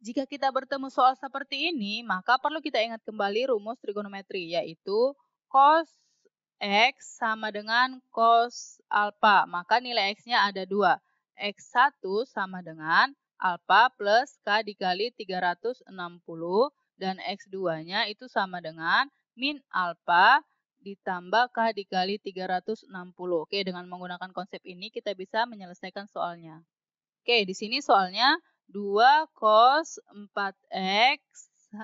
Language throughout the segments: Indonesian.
Jika kita bertemu soal seperti ini, maka perlu kita ingat kembali rumus trigonometri, yaitu cos X sama dengan cos alfa. Maka nilai X-nya ada dua. X1 sama dengan alfa plus K dikali 360 dan X2-nya itu sama dengan min alfa ditambah K dikali 360. Oke, dengan menggunakan konsep ini kita bisa menyelesaikan soalnya. Oke, di sini soalnya 2 cos 4x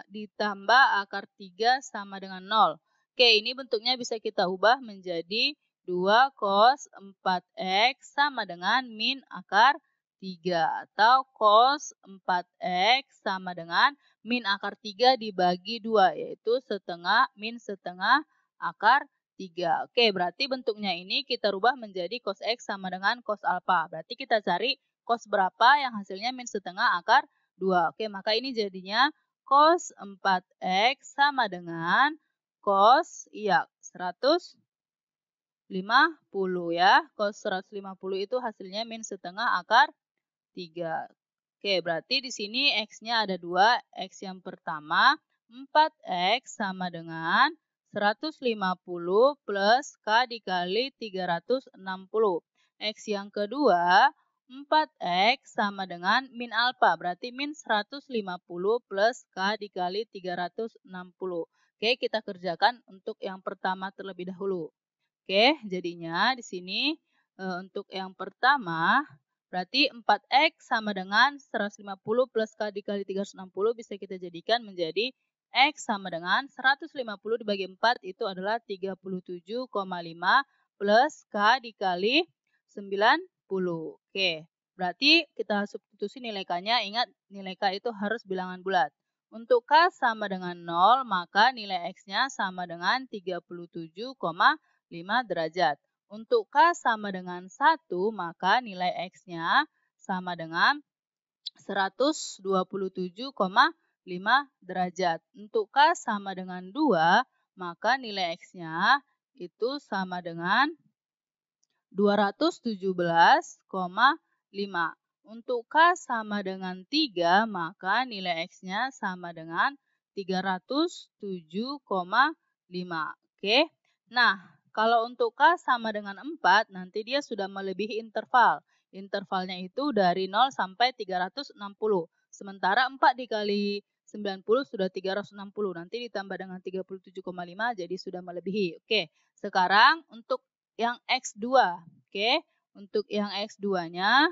ditambah akar 3 sama dengan 0. Oke, ini bentuknya bisa kita ubah menjadi 2 cos 4x sama dengan min akar 3 atau cos 4x sama dengan min akar 3 dibagi 2 yaitu setengah min setengah akar 3. Oke, berarti bentuknya ini kita rubah menjadi cos x sama dengan cos alpha. Berarti kita cari cos berapa yang hasilnya min setengah akar 2. Oke, maka ini jadinya cos 4x sama dengan cos iya 150 ya. Cos 150 itu hasilnya min setengah akar 3. Oke, berarti di sini x-nya ada 2. X yang pertama 4x sama dengan 150 plus K dikali 360. X yang kedua 4x sama dengan min alfa, berarti min 150 plus K dikali 360. Oke, kita kerjakan untuk yang pertama terlebih dahulu. Oke, jadinya di sini e, untuk yang pertama, berarti 4x sama dengan 150 plus K dikali 360 bisa kita jadikan menjadi X sama dengan 150 dibagi 4 itu adalah 37,5 plus K dikali 9 10, Oke, berarti kita substitusi nilai K-nya. Ingat, nilai K itu harus bilangan bulat. Untuk K sama dengan 0, maka nilai X-nya sama dengan 37,5 derajat. Untuk K sama dengan 1, maka nilai X-nya sama dengan 127,5 derajat. Untuk K sama dengan 2, maka nilai X-nya itu sama dengan 217,5. Untuk K sama dengan 3, maka nilai X-nya sama dengan 307,5. Oke, nah kalau untuk K sama dengan 4, nanti dia sudah melebihi interval. Intervalnya itu dari 0 sampai 360. Sementara 4 dikali 90 sudah 360. Nanti ditambah dengan 37,5 jadi sudah melebihi. Oke, sekarang untuk yang X2. Oke, untuk yang X2-nya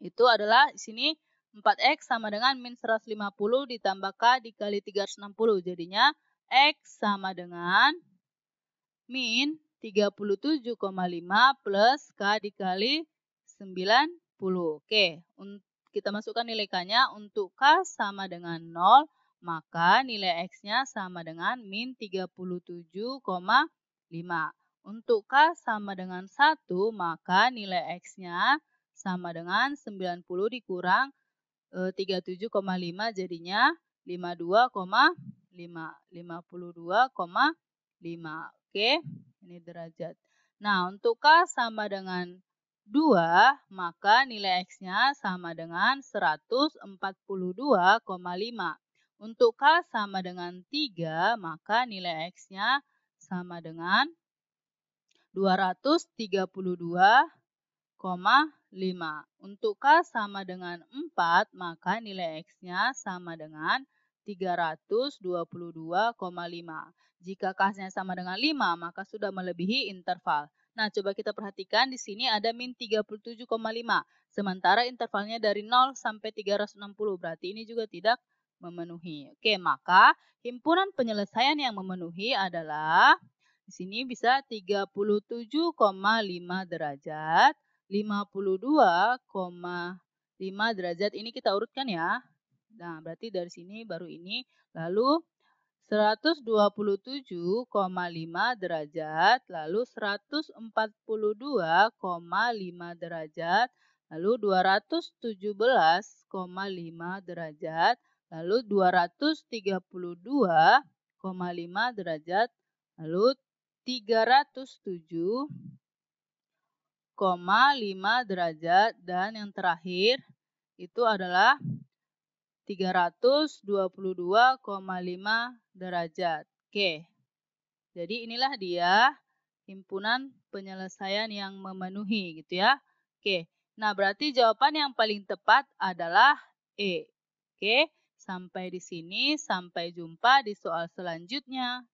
itu adalah di sini 4X sama dengan min 150 ditambah K dikali 360. Jadinya X sama dengan min 37,5 plus K dikali 90. Oke, kita masukkan nilai K-nya. Untuk K sama dengan 0, maka nilai X-nya sama dengan min 37,5. Untuk K sama dengan 1, maka nilai X-nya sama dengan 90 dikurang e, eh, 37,5 jadinya 52,5. 52,5. Oke, ini derajat. Nah, untuk K sama dengan 2, maka nilai X-nya sama dengan 142,5. Untuk K sama dengan 3, maka nilai X-nya sama dengan 232,5. Untuk K sama dengan 4, maka nilai X-nya sama dengan 322,5. Jika K-nya sama dengan 5, maka sudah melebihi interval. Nah, coba kita perhatikan di sini ada min 37,5. Sementara intervalnya dari 0 sampai 360, berarti ini juga tidak memenuhi. Oke, maka himpunan penyelesaian yang memenuhi adalah di sini bisa 37,5 derajat, 52,5 derajat. Ini kita urutkan ya. Nah, berarti dari sini baru ini. Lalu 127,5 derajat, lalu 142,5 derajat, lalu 217,5 derajat, lalu 232,5 derajat, lalu 307,5 derajat dan yang terakhir itu adalah 322,5 derajat. Oke. Jadi inilah dia himpunan penyelesaian yang memenuhi gitu ya. Oke. Nah, berarti jawaban yang paling tepat adalah E. Oke. Sampai di sini, sampai jumpa di soal selanjutnya.